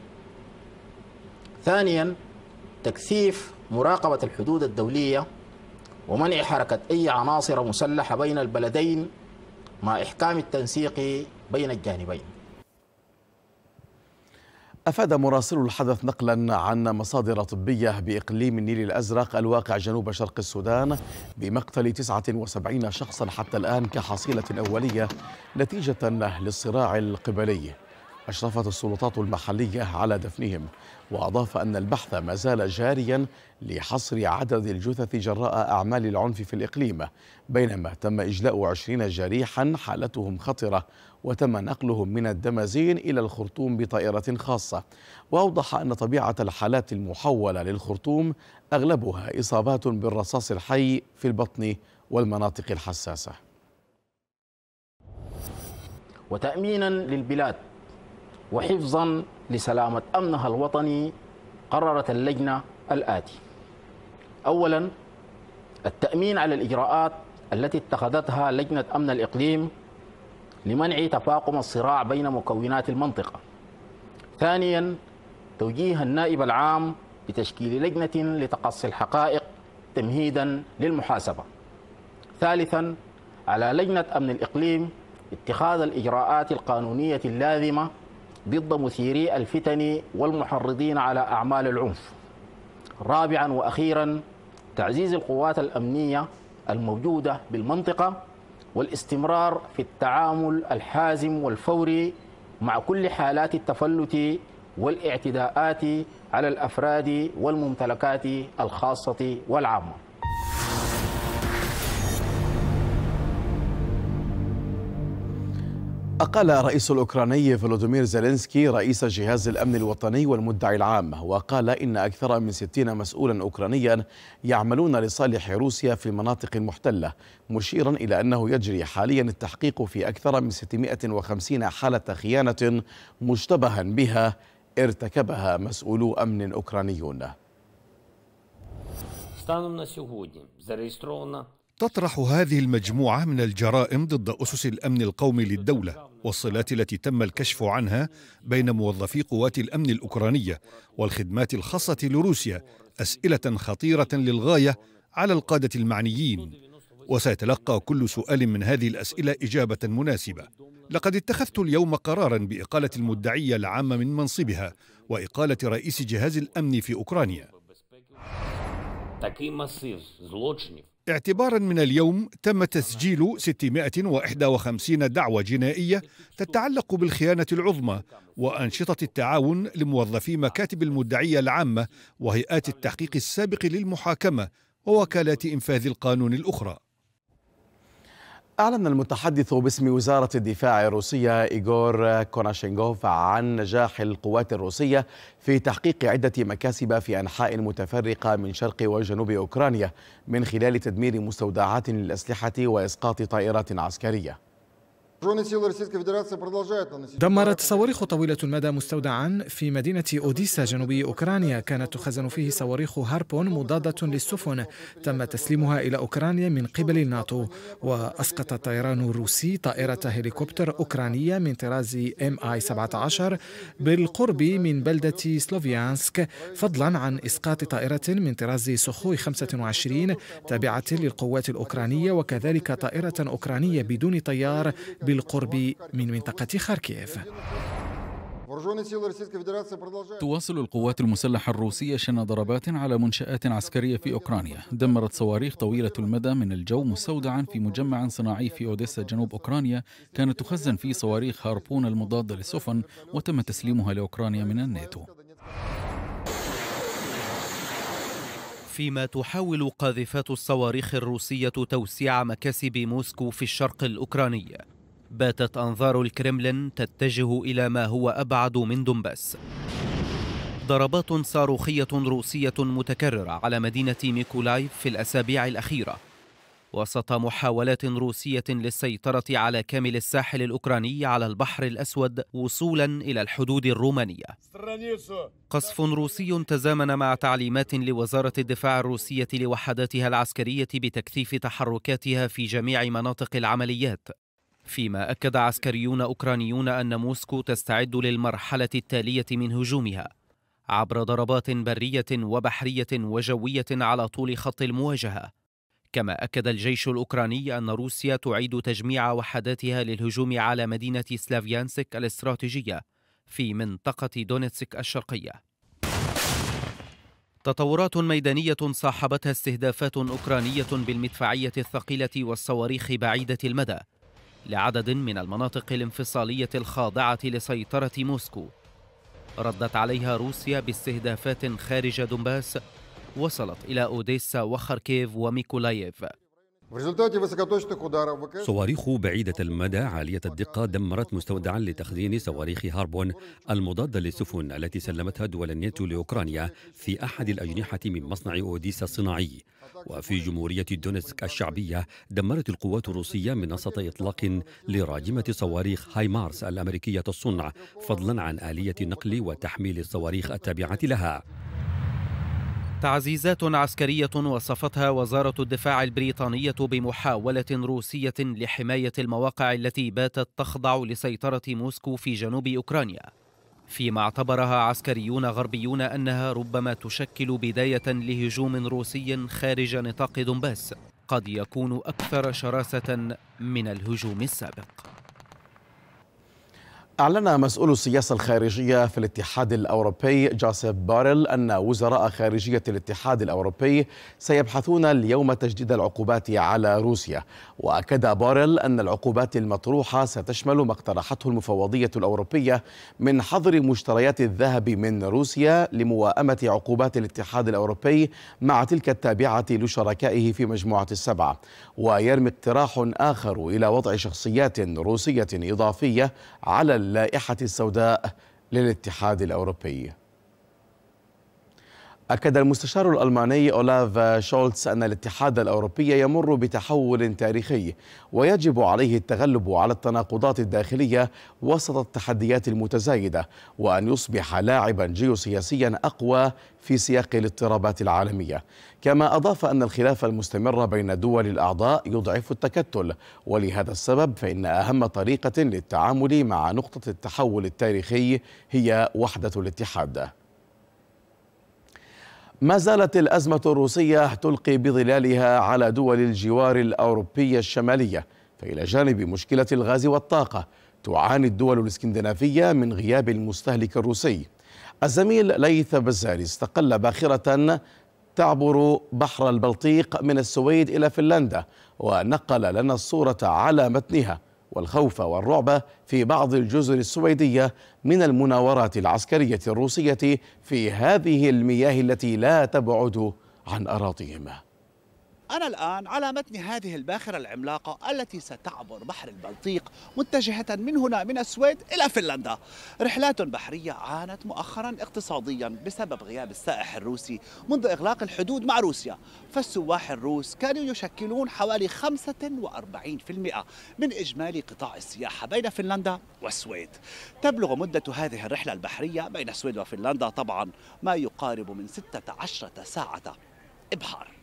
ثانيا تكثيف مراقبة الحدود الدولية ومنع حركة أي عناصر مسلحة بين البلدين مع إحكام التنسيق بين الجانبين أفاد مراسل الحدث نقلا عن مصادر طبية بإقليم النيل الأزرق الواقع جنوب شرق السودان بمقتل 79 شخصا حتى الآن كحصيلة أولية نتيجة للصراع القبلي أشرفت السلطات المحلية على دفنهم وأضاف أن البحث ما زال جاريا لحصر عدد الجثث جراء أعمال العنف في الإقليم بينما تم إجلاء عشرين جريحا حالتهم خطرة وتم نقلهم من الدمازين إلى الخرطوم بطائرة خاصة وأوضح أن طبيعة الحالات المحولة للخرطوم أغلبها إصابات بالرصاص الحي في البطن والمناطق الحساسة وتأمينا للبلاد وحفظا لسلامة أمنها الوطني قررت اللجنة الآتي أولا التأمين على الإجراءات التي اتخذتها لجنة أمن الإقليم لمنع تفاقم الصراع بين مكونات المنطقة ثانيا توجيه النائب العام بتشكيل لجنة لتقصي الحقائق تمهيدا للمحاسبة ثالثا على لجنة أمن الإقليم اتخاذ الإجراءات القانونية اللازمة ضد مثيري الفتن والمحرضين على أعمال العنف رابعا وأخيرا تعزيز القوات الأمنية الموجودة بالمنطقة والاستمرار في التعامل الحازم والفوري مع كل حالات التفلت والاعتداءات على الأفراد والممتلكات الخاصة والعامة أقال رئيس الأوكراني فلوديمير زيلينسكي رئيس جهاز الأمن الوطني والمدعي العام وقال إن أكثر من 60 مسؤولا أوكرانيا يعملون لصالح روسيا في المناطق المحتلة مشيرا إلى أنه يجري حاليا التحقيق في أكثر من 650 حالة خيانة مشتبها بها ارتكبها مسؤولو أمن أوكرانيون. تطرح هذه المجموعة من الجرائم ضد أسس الأمن القومي للدولة والصلات التي تم الكشف عنها بين موظفي قوات الأمن الأوكرانية والخدمات الخاصة لروسيا أسئلة خطيرة للغاية على القادة المعنيين وسيتلقى كل سؤال من هذه الأسئلة إجابة مناسبة لقد اتخذت اليوم قرارا بإقالة المدعية العامة من منصبها وإقالة رئيس جهاز الأمن في أوكرانيا اعتبارا من اليوم تم تسجيل 651 دعوة جنائية تتعلق بالخيانة العظمى وأنشطة التعاون لموظفي مكاتب المدعية العامة وهيئات التحقيق السابق للمحاكمة ووكالات إنفاذ القانون الأخرى أعلن المتحدث باسم وزارة الدفاع الروسية إيغور كوناشينغوف عن نجاح القوات الروسية في تحقيق عدة مكاسب في أنحاء متفرقة من شرق وجنوب أوكرانيا من خلال تدمير مستودعات للأسلحة وإسقاط طائرات عسكرية دمرت صواريخ طويلة المدى مستودعا في مدينة أوديسا جنوبي أوكرانيا كانت تخزن فيه صواريخ هاربون مضادة للسفن تم تسليمها إلى أوكرانيا من قبل الناتو وأسقط الطيران الروسي طائرة هليكوبتر أوكرانية من طراز ام اي 17 بالقرب من بلدة سلوفيانسك فضلا عن إسقاط طائرة من طراز سخوي 25 تابعة للقوات الأوكرانية وكذلك طائرة أوكرانية بدون طيار بالقرب من منطقة خاركيف تواصل القوات المسلحة الروسية شن ضربات على منشآت عسكرية في أوكرانيا دمرت صواريخ طويلة المدى من الجو مستودعا في مجمع صناعي في أوديسا جنوب أوكرانيا كانت تخزن فيه صواريخ هاربون المضادة للسفن وتم تسليمها لأوكرانيا من الناتو فيما تحاول قاذفات الصواريخ الروسية توسيع مكاسب موسكو في الشرق الأوكراني باتت أنظار الكرملين تتجه إلى ما هو أبعد من دنباس ضربات صاروخية روسية متكررة على مدينة ميكولايف في الأسابيع الأخيرة وسط محاولات روسية للسيطرة على كامل الساحل الأوكراني على البحر الأسود وصولا إلى الحدود الرومانية قصف روسي تزامن مع تعليمات لوزارة الدفاع الروسية لوحداتها العسكرية بتكثيف تحركاتها في جميع مناطق العمليات فيما أكد عسكريون أوكرانيون أن موسكو تستعد للمرحلة التالية من هجومها عبر ضربات برية وبحرية وجوية على طول خط المواجهة كما أكد الجيش الأوكراني أن روسيا تعيد تجميع وحداتها للهجوم على مدينة سلافيانسك الاستراتيجية في منطقة دونيتسك الشرقية تطورات ميدانية صاحبتها استهدافات أوكرانية بالمدفعية الثقيلة والصواريخ بعيدة المدى لعدد من المناطق الانفصالية الخاضعة لسيطرة موسكو ردت عليها روسيا باستهدافات خارج دنباس وصلت إلى أوديسا وخاركيف وميكولايف صواريخ بعيدة المدى عالية الدقة دمرت مستودعا لتخزين صواريخ هاربون المضادة للسفن التي سلمتها دول الناتو لأوكرانيا في أحد الأجنحة من مصنع أوديسا الصناعي وفي جمهورية دونسك الشعبية دمرت القوات الروسية منصة إطلاق لراجمة صواريخ هاي مارس الأمريكية الصنع فضلا عن آلية نقل وتحميل الصواريخ التابعة لها تعزيزات عسكرية وصفتها وزارة الدفاع البريطانية بمحاولة روسية لحماية المواقع التي باتت تخضع لسيطرة موسكو في جنوب أوكرانيا فيما اعتبرها عسكريون غربيون أنها ربما تشكل بداية لهجوم روسي خارج نطاق دنباس قد يكون أكثر شراسة من الهجوم السابق أعلن مسؤول السياسة الخارجية في الاتحاد الأوروبي جوزيف بارل أن وزراء خارجية الاتحاد الأوروبي سيبحثون اليوم تجديد العقوبات على روسيا وأكد بارل أن العقوبات المطروحة ستشمل ما اقترحته المفوضية الأوروبية من حظر مشتريات الذهب من روسيا لموائمة عقوبات الاتحاد الأوروبي مع تلك التابعة لشركائه في مجموعة السبعة ويرمي اقتراح آخر إلى وضع شخصيات روسية إضافية على اللائحة السوداء للاتحاد الأوروبي أكد المستشار الألماني أولاف شولتز أن الاتحاد الأوروبي يمر بتحول تاريخي ويجب عليه التغلب على التناقضات الداخلية وسط التحديات المتزايدة وأن يصبح لاعبا جيوسياسيا أقوى في سياق الاضطرابات العالمية كما أضاف أن الخلاف المستمر بين دول الأعضاء يضعف التكتل ولهذا السبب فإن أهم طريقة للتعامل مع نقطة التحول التاريخي هي وحدة الاتحاد ما زالت الأزمة الروسية تلقي بظلالها على دول الجوار الأوروبية الشمالية فإلى جانب مشكلة الغاز والطاقة تعاني الدول الاسكندنافية من غياب المستهلك الروسي الزميل ليث بزاري استقل باخرة تعبر بحر البلطيق من السويد إلى فنلندا ونقل لنا الصورة على متنها والخوف والرعب في بعض الجزر السويدية من المناورات العسكرية الروسية في هذه المياه التي لا تبعد عن أراضيهم أنا الآن على متن هذه الباخرة العملاقة التي ستعبر بحر البلطيق متجهة من هنا من السويد إلى فنلندا رحلات بحرية عانت مؤخرا اقتصاديا بسبب غياب السائح الروسي منذ إغلاق الحدود مع روسيا فالسواح الروس كانوا يشكلون حوالي 45% من إجمالي قطاع السياحة بين فنلندا والسويد تبلغ مدة هذه الرحلة البحرية بين السويد وفنلندا طبعا ما يقارب من 16 ساعة إبحار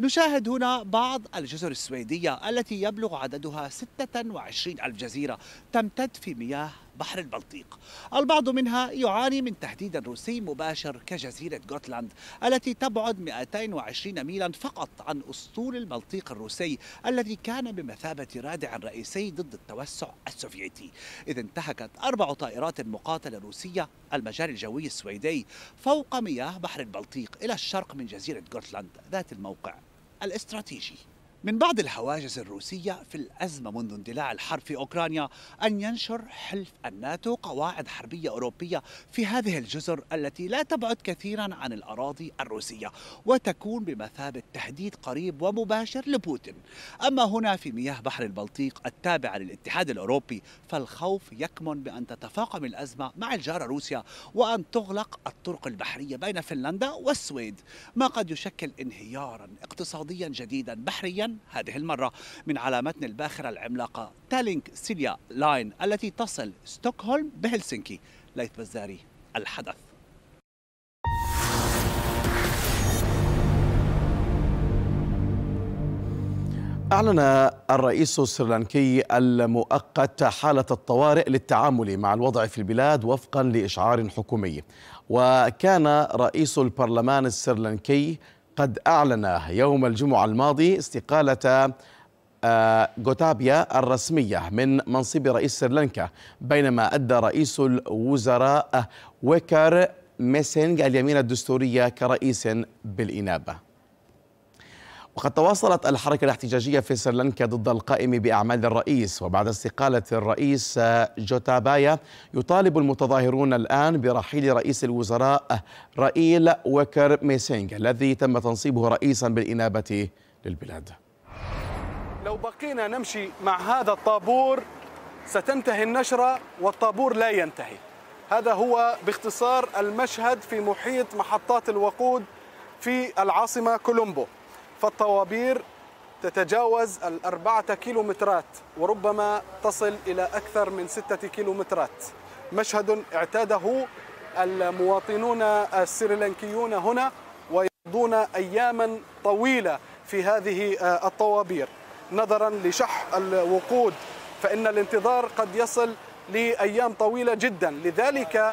نشاهد هنا بعض الجزر السويدية التي يبلغ عددها 26 ألف جزيرة تمتد في مياه بحر البلطيق البعض منها يعاني من تهديد روسي مباشر كجزيرة جوتلاند التي تبعد 220 ميلا فقط عن أسطول البلطيق الروسي الذي كان بمثابة رادع رئيسي ضد التوسع السوفيتي إذ انتهكت أربع طائرات مقاتلة روسية المجال الجوي السويدي فوق مياه بحر البلطيق إلى الشرق من جزيرة جوتلاند ذات الموقع الاستراتيجي من بعض الهواجس الروسية في الأزمة منذ اندلاع الحرب في أوكرانيا أن ينشر حلف الناتو قواعد حربية أوروبية في هذه الجزر التي لا تبعد كثيرا عن الأراضي الروسية وتكون بمثابة تهديد قريب ومباشر لبوتين أما هنا في مياه بحر البلطيق التابعة للاتحاد الأوروبي فالخوف يكمن بأن تتفاقم الأزمة مع الجارة روسيا وأن تغلق الطرق البحرية بين فنلندا والسويد ما قد يشكل انهيارا اقتصاديا جديدا بحريا هذه المرة من على متن الباخرة العملاقة تالينك سيليا لاين التي تصل ستوكهولم بهلسنكي ليث بزاري الحدث أعلن الرئيس السريلانكي المؤقت حالة الطوارئ للتعامل مع الوضع في البلاد وفقا لإشعار حكومي وكان رئيس البرلمان السريلانكي قد أعلن يوم الجمعة الماضي استقالة آه، غوتابيا الرسمية من منصب رئيس سريلانكا بينما أدى رئيس الوزراء ويكر ميسينغ اليمين الدستورية كرئيس بالإنابة وقد تواصلت الحركة الاحتجاجية في سريلانكا ضد القائم بأعمال الرئيس وبعد استقالة الرئيس جوتابايا يطالب المتظاهرون الآن برحيل رئيس الوزراء رائيل وكر ميسينغ الذي تم تنصيبه رئيسا بالإنابة للبلاد لو بقينا نمشي مع هذا الطابور ستنتهي النشرة والطابور لا ينتهي هذا هو باختصار المشهد في محيط محطات الوقود في العاصمة كولومبو فالطوابير تتجاوز الأربعة كيلومترات وربما تصل إلى أكثر من ستة كيلومترات مشهد اعتاده المواطنون السريلانكيون هنا ويقضون أياما طويلة في هذه آه، الطوابير نظرا لشح الوقود فإن الانتظار قد يصل لأيام طويلة جدا لذلك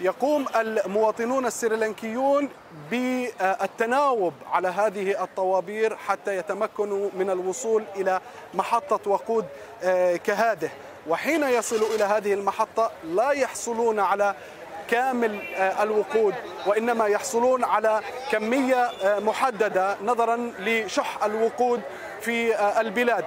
يقوم المواطنون السريلانكيون بالتناوب على هذه الطوابير حتى يتمكنوا من الوصول الى محطه وقود آه، كهذه وحين يصلوا الى هذه المحطه لا يحصلون على كامل آه، الوقود وانما يحصلون على كميه آه، محدده نظرا لشح الوقود في البلاد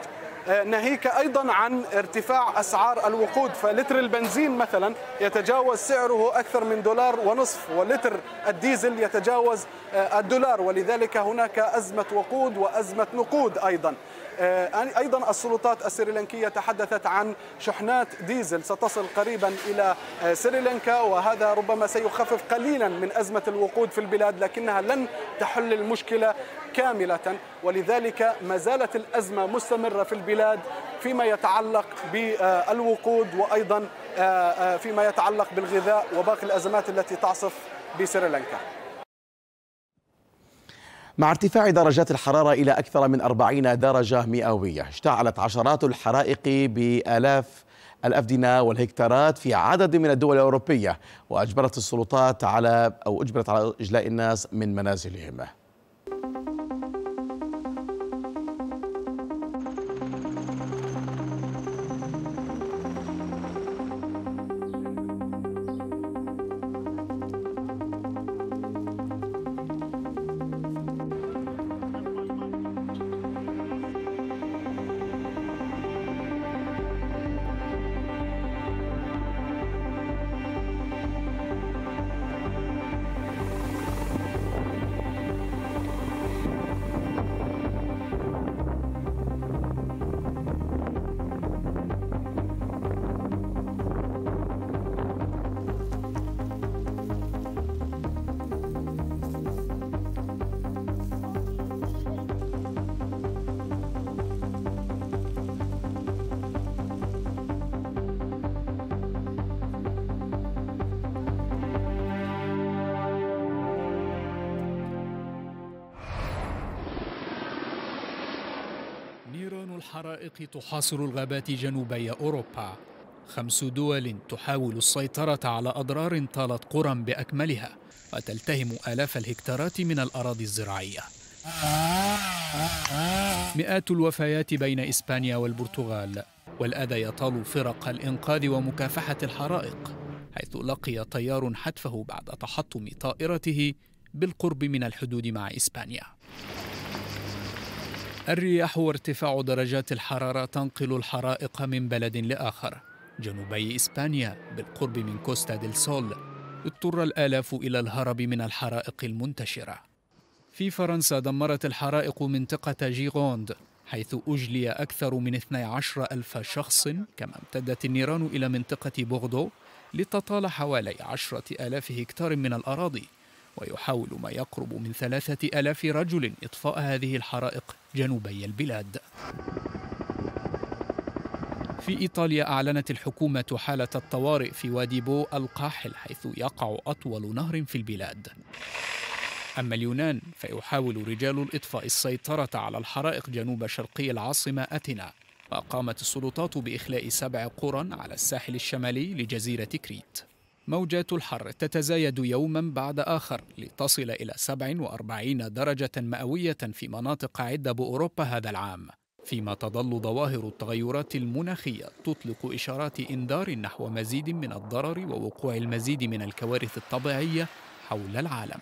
ناهيك أيضا عن ارتفاع أسعار الوقود فلتر البنزين مثلا يتجاوز سعره أكثر من دولار ونصف ولتر الديزل يتجاوز آه، الدولار ولذلك هناك أزمة وقود وأزمة نقود أيضا آه، أيضا السلطات السريلانكية تحدثت عن شحنات ديزل ستصل قريبا إلى آه، سريلانكا وهذا ربما سيخفف قليلا من أزمة الوقود في البلاد لكنها لن تحل المشكلة كاملة ولذلك ما زالت الأزمة مستمرة في البلاد فيما يتعلق بالوقود وأيضا آه، فيما يتعلق بالغذاء وباقي الأزمات التي تعصف بسريلانكا مع ارتفاع درجات الحرارة إلى أكثر من 40 درجة مئوية اشتعلت عشرات الحرائق بآلاف الأفدنة والهكتارات في عدد من الدول الأوروبية وأجبرت السلطات على أو أجبرت على إجلاء الناس من منازلهم نيران الحرائق تحاصر الغابات جنوبي أوروبا خمس دول تحاول السيطرة على أضرار طالت قرى بأكملها وتلتهم آلاف الهكتارات من الأراضي الزراعية مئات الوفيات بين إسبانيا والبرتغال والأذى يطال فرق الإنقاذ ومكافحة الحرائق حيث لقي طيار حتفه بعد تحطم طائرته بالقرب من الحدود مع إسبانيا الرياح وارتفاع درجات الحرارة تنقل الحرائق من بلد لآخر جنوبي إسبانيا بالقرب من كوستا ديل سول اضطر الآلاف إلى الهرب من الحرائق المنتشرة في فرنسا دمرت الحرائق منطقة جيغوند حيث أجلي أكثر من 12 ألف شخص كما امتدت النيران إلى منطقة بوغدو لتطال حوالي 10 آلاف هكتار من الأراضي ويحاول ما يقرب من ثلاثة ألاف رجل إطفاء هذه الحرائق جنوبي البلاد في إيطاليا أعلنت الحكومة حالة الطوارئ في وادي بو القاحل حيث يقع أطول نهر في البلاد أما اليونان فيحاول رجال الإطفاء السيطرة على الحرائق جنوب شرقي العاصمة أثينا وقامت السلطات بإخلاء سبع قرى على الساحل الشمالي لجزيرة كريت موجات الحر تتزايد يوما بعد آخر لتصل إلى 47 درجة مئوية في مناطق عدة بأوروبا هذا العام فيما تظل ظواهر التغيرات المناخية تطلق إشارات إنذار نحو مزيد من الضرر ووقوع المزيد من الكوارث الطبيعية حول العالم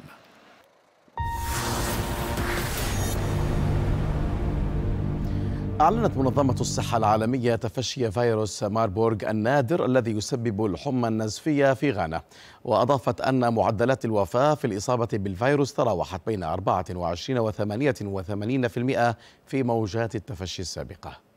أعلنت منظمة الصحة العالمية تفشي فيروس ماربورغ النادر الذي يسبب الحمى النزفية في غانا وأضافت أن معدلات الوفاة في الإصابة بالفيروس تراوحت بين 24 و 88% في موجات التفشي السابقة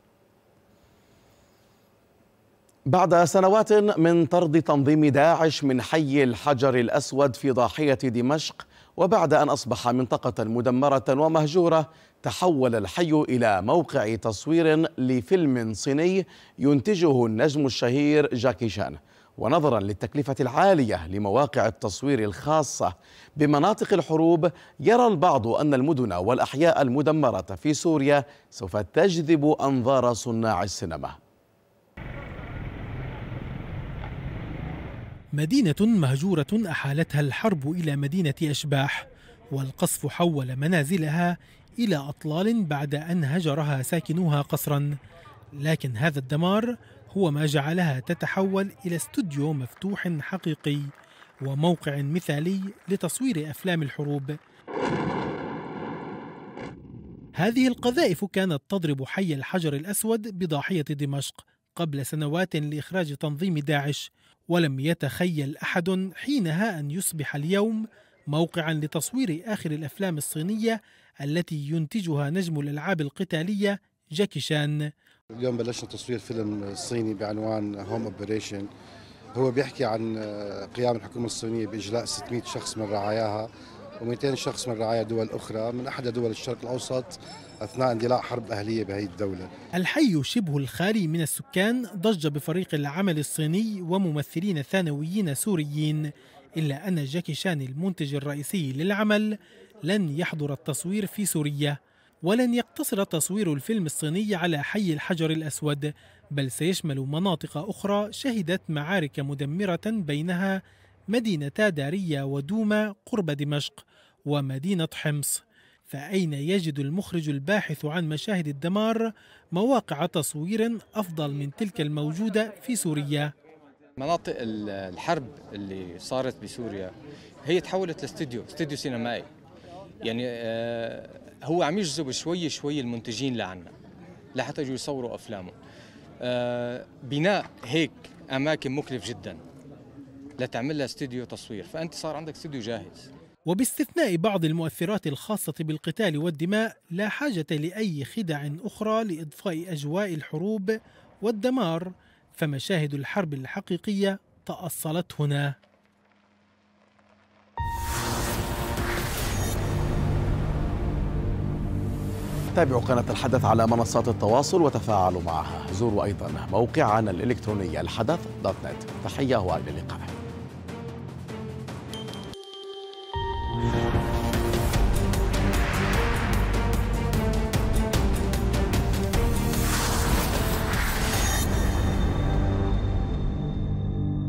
بعد سنوات من طرد تنظيم داعش من حي الحجر الاسود في ضاحيه دمشق وبعد ان اصبح منطقه مدمره ومهجوره تحول الحي الى موقع تصوير لفيلم صيني ينتجه النجم الشهير جاكي شان ونظرا للتكلفه العاليه لمواقع التصوير الخاصه بمناطق الحروب يرى البعض ان المدن والاحياء المدمره في سوريا سوف تجذب انظار صناع السينما مدينة مهجورة أحالتها الحرب إلى مدينة أشباح والقصف حول منازلها إلى أطلال بعد أن هجرها ساكنوها قصرا لكن هذا الدمار هو ما جعلها تتحول إلى استوديو مفتوح حقيقي وموقع مثالي لتصوير أفلام الحروب هذه القذائف كانت تضرب حي الحجر الأسود بضاحية دمشق قبل سنوات لإخراج تنظيم داعش ولم يتخيل احد حينها ان يصبح اليوم موقعا لتصوير اخر الافلام الصينيه التي ينتجها نجم الالعاب القتاليه جاكي شان اليوم بلشنا تصوير فيلم صيني بعنوان هوم اوبريشن هو بيحكي عن قيام الحكومه الصينيه باجلاء 600 شخص من رعاياها و200 شخص من رعايا دول أخرى من أحدى دول الشرق الأوسط أثناء اندلاع حرب أهلية بهي الدولة الحي شبه الخالي من السكان ضج بفريق العمل الصيني وممثلين ثانويين سوريين إلا أن جاكي شان المنتج الرئيسي للعمل لن يحضر التصوير في سوريا ولن يقتصر تصوير الفيلم الصيني على حي الحجر الأسود بل سيشمل مناطق أخرى شهدت معارك مدمرة بينها مدينتا دارية ودوما قرب دمشق ومدينة حمص فأين يجد المخرج الباحث عن مشاهد الدمار مواقع تصوير أفضل من تلك الموجودة في سوريا مناطق الحرب اللي صارت بسوريا هي تحولت لاستديو استديو سينمائي يعني آه، هو عم يجذب شوي شوي المنتجين لعنا لحتى يجوا يصوروا افلامهم آه، بناء هيك اماكن مكلف جدا لتعمل لها استوديو تصوير فأنت صار عندك استوديو جاهز وباستثناء بعض المؤثرات الخاصة بالقتال والدماء لا حاجة لأي خدع أخرى لإضفاء أجواء الحروب والدمار فمشاهد الحرب الحقيقية تأصلت هنا تابعوا قناة الحدث على منصات التواصل وتفاعلوا معها زوروا أيضا موقعنا الإلكتروني الحدث دوت نت تحية وإلى اللقاء Yeah.